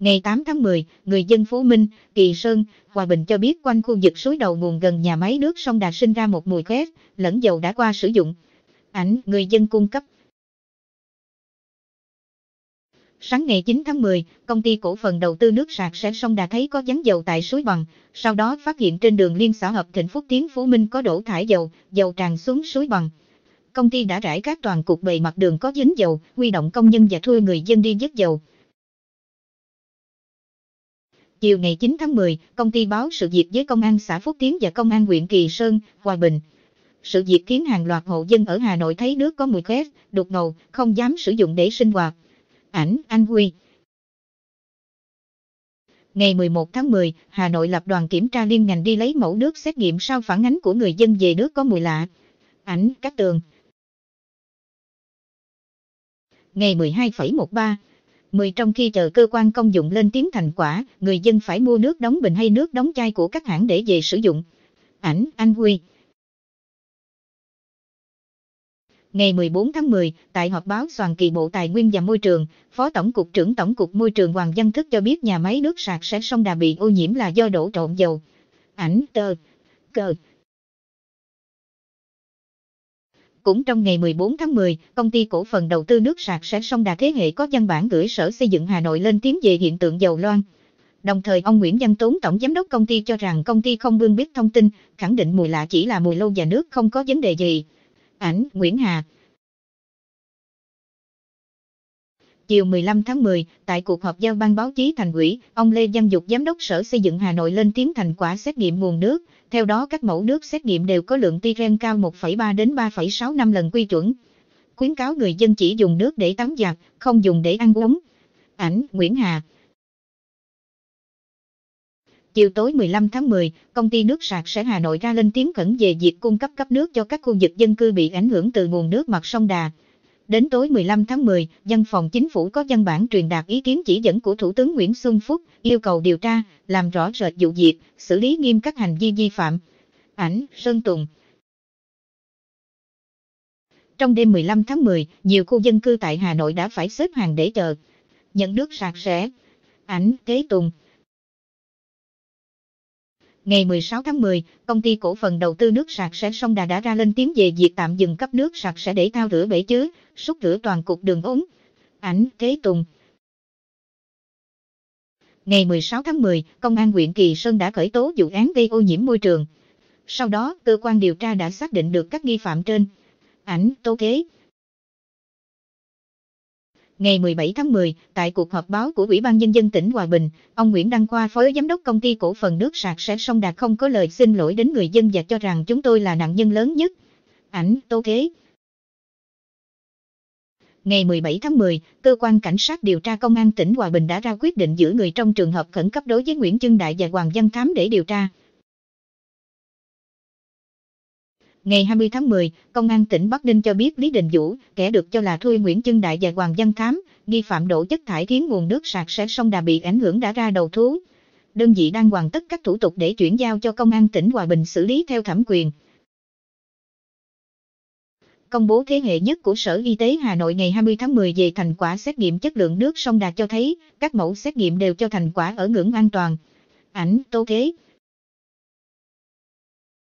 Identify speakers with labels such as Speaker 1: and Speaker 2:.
Speaker 1: Ngày 8 tháng 10, người dân Phú Minh, Kỳ Sơn, Hòa Bình cho biết quanh khu vực suối đầu nguồn gần nhà máy nước sông Đà sinh ra một mùi khét, lẫn dầu đã qua sử dụng. Ảnh người dân cung cấp. Sáng ngày 9 tháng 10, công ty cổ phần đầu tư nước sạch sẽ sông Đà thấy có dán dầu tại suối Bằng, sau đó phát hiện trên đường liên xã hợp Thịnh Phúc Tiến Phú Minh có đổ thải dầu, dầu tràn xuống suối Bằng. Công ty đã rải các toàn cục bề mặt đường có dính dầu, huy động công nhân và thuê người dân đi dứt dầu. Chiều ngày 9 tháng 10, công ty báo sự việc với công an xã Phúc Tiến và công an huyện Kỳ Sơn, Hòa Bình. Sự việc khiến hàng loạt hộ dân ở Hà Nội thấy nước có mùi khét, đục ngầu, không dám sử dụng để sinh hoạt. Ảnh Anh Huy Ngày 11 tháng 10, Hà Nội lập đoàn kiểm tra liên ngành đi lấy mẫu nước xét nghiệm sau phản ánh của người dân về nước có mùi lạ. Ảnh Cát Tường Ngày 12,13 10 trong khi chờ cơ quan công dụng lên tiếng thành quả, người dân phải mua nước đóng bình hay nước đóng chai của các hãng để về sử dụng. Ảnh Anh Huy Ngày 14 tháng 10, tại họp báo Soàn kỳ Bộ Tài nguyên và Môi trường, Phó Tổng cục trưởng Tổng cục Môi trường Hoàng Văn Thức cho biết nhà máy nước sạch sẽ sông Đà bị ô nhiễm là do đổ trộn dầu. Ảnh tờ, cờ, Cũng trong ngày 14 tháng 10, công ty cổ phần đầu tư nước sạch sẽ sông đà thế hệ có văn bản gửi Sở Xây dựng Hà Nội lên tiếng về hiện tượng dầu loan. Đồng thời ông Nguyễn Văn Tốn tổng giám đốc công ty cho rằng công ty không bương biết thông tin, khẳng định mùi lạ chỉ là mùi lâu và nước không có vấn đề gì. Ảnh Nguyễn Hà Chiều 15 tháng 10, tại cuộc họp giao ban báo chí thành ủy, ông Lê Văn Dục Giám đốc Sở Xây dựng Hà Nội lên tiếng thành quả xét nghiệm nguồn nước. Theo đó các mẫu nước xét nghiệm đều có lượng tiren cao 1,3 đến 3,65 lần quy chuẩn. Khuyến cáo người dân chỉ dùng nước để tắm giặt, không dùng để ăn uống. Ảnh Nguyễn Hà Chiều tối 15 tháng 10, công ty nước sạch sẽ Hà Nội ra lên tiếng khẩn về việc cung cấp cấp nước cho các khu vực dân cư bị ảnh hưởng từ nguồn nước mặt sông Đà. Đến tối 15 tháng 10, Văn phòng Chính phủ có văn bản truyền đạt ý kiến chỉ dẫn của Thủ tướng Nguyễn Xuân Phúc, yêu cầu điều tra, làm rõ rệt vụ việc, xử lý nghiêm các hành vi vi phạm. Ảnh Sơn Tùng Trong đêm 15 tháng 10, nhiều khu dân cư tại Hà Nội đã phải xếp hàng để chờ. Nhận nước sạc sẽ. Ảnh Thế Tùng Ngày 16 tháng 10, công ty cổ phần đầu tư nước sạch sẽ sông Đà đã ra lên tiếng về việc tạm dừng cấp nước sạch sẽ để thao rửa bể chứa, xúc rửa toàn cục đường ống. Ảnh Thế Tùng Ngày 16 tháng 10, Công an huyện Kỳ Sơn đã khởi tố vụ án gây ô nhiễm môi trường. Sau đó, cơ quan điều tra đã xác định được các nghi phạm trên. Ảnh Tố Kế Ngày 17 tháng 10, tại cuộc họp báo của Ủy ban Nhân dân tỉnh Hòa Bình, ông Nguyễn Đăng Khoa Phó Giám đốc Công ty Cổ phần Nước Sạc sẽ song đạt không có lời xin lỗi đến người dân và cho rằng chúng tôi là nạn nhân lớn nhất. Ảnh Tô kế. Ngày 17 tháng 10, Cơ quan Cảnh sát điều tra Công an tỉnh Hòa Bình đã ra quyết định giữ người trong trường hợp khẩn cấp đối với Nguyễn Trưng Đại và Hoàng Văn Thám để điều tra. Ngày 20 tháng 10, Công an tỉnh Bắc Ninh cho biết Lý Đình Vũ, kẻ được cho là Thuy Nguyễn Chân Đại và Hoàng Văn Thám, nghi phạm đổ chất thải khiến nguồn nước sạch sẽ sông Đà bị ảnh hưởng đã ra đầu thú. Đơn vị đang hoàn tất các thủ tục để chuyển giao cho Công an tỉnh Hòa Bình xử lý theo thẩm quyền. Công bố thế hệ nhất của Sở Y tế Hà Nội ngày 20 tháng 10 về thành quả xét nghiệm chất lượng nước sông Đà cho thấy, các mẫu xét nghiệm đều cho thành quả ở ngưỡng an toàn. Ảnh Tô Thế